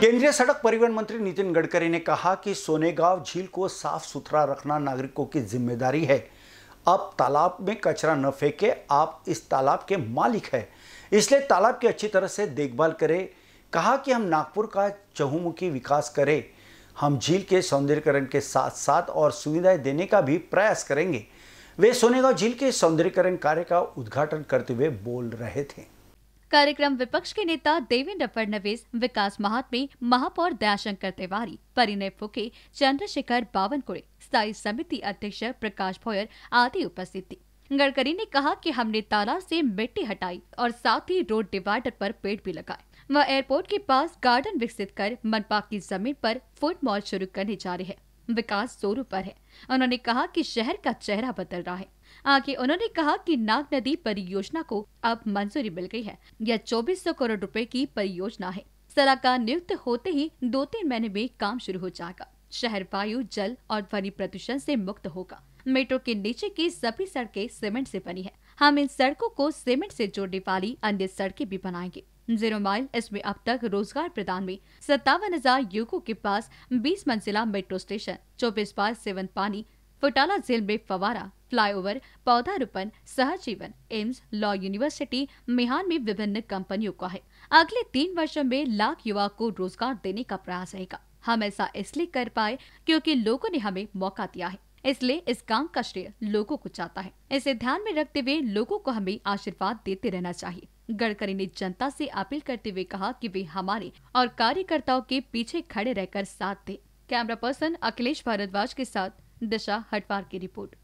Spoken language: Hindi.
केंद्रीय सड़क परिवहन मंत्री नितिन गडकरी ने कहा कि सोनेगांव झील को साफ सुथरा रखना नागरिकों की जिम्मेदारी है आप तालाब में कचरा न फेंके आप इस तालाब के मालिक है इसलिए तालाब की अच्छी तरह से देखभाल करें कहा कि हम नागपुर का चहुमुखी विकास करें हम झील के सौंदर्यकरण के साथ साथ और सुविधाएं देने का भी प्रयास करेंगे वे सोनेगांव झील के सौंदर्यकरण कार्य का उद्घाटन करते हुए बोल रहे थे कार्यक्रम विपक्ष के नेता देवेंद्र फडणवीस विकास महात्मे महापौर दयाशंकर तिवारी परिणय फुके चंद्रशेखर बावनकुड़े स्थायी समिति अध्यक्ष प्रकाश भोयर आदि उपस्थित थे गडकरी ने कहा कि हमने तालाब से मिट्टी हटाई और साथ ही रोड डिवाइडर पर पेड़ भी लगाए वह एयरपोर्ट के पास गार्डन विकसित कर मनपा की जमीन पर फूड मॉल शुरू करने जा रहे हैं विकास जोरों पर है उन्होंने कहा कि शहर का चेहरा बदल रहा है आगे उन्होंने कहा कि नाग नदी परियोजना को अब मंजूरी मिल गई है यह चौबीस सौ करोड़ रुपए की परियोजना है सलाहकार नियुक्त होते ही दो तीन महीने में काम शुरू हो जाएगा शहर वायु जल और ध्वनि प्रदूषण से मुक्त होगा मेट्रो के नीचे की सभी सड़कें सीमेंट से बनी है हम इन सड़कों को सीमेंट से जोड़ने वाली अन्य सड़कें भी बनाएंगे जीरो माइल इसमें अब तक रोजगार प्रदान में सत्तावन हजार युवकों के पास बीस मंजिला मेट्रो स्टेशन चौबीस पास सेवन पानी फुटाला जेल में फवारा फ्लाईओवर पौधारोपण सहजीवन एम्स लॉ यूनिवर्सिटी मिहान में विभिन्न कंपनियों का है अगले तीन वर्षों में लाख युवा को रोजगार देने का प्रयास रहेगा हम ऐसा इसलिए कर पाए क्योंकि लोगों ने हमें मौका दिया है इसलिए इस गांव का श्रेय लोगों को जाता है इसे ध्यान में रखते हुए लोगों को हमें आशीर्वाद देते रहना चाहिए गडकरी ने जनता से अपील करते हुए कहा कि वे हमारे और कार्यकर्ताओं के पीछे खड़े रहकर साथ दें। कैमरा पर्सन अखिलेश भारद्वाज के साथ दिशा हटवार की रिपोर्ट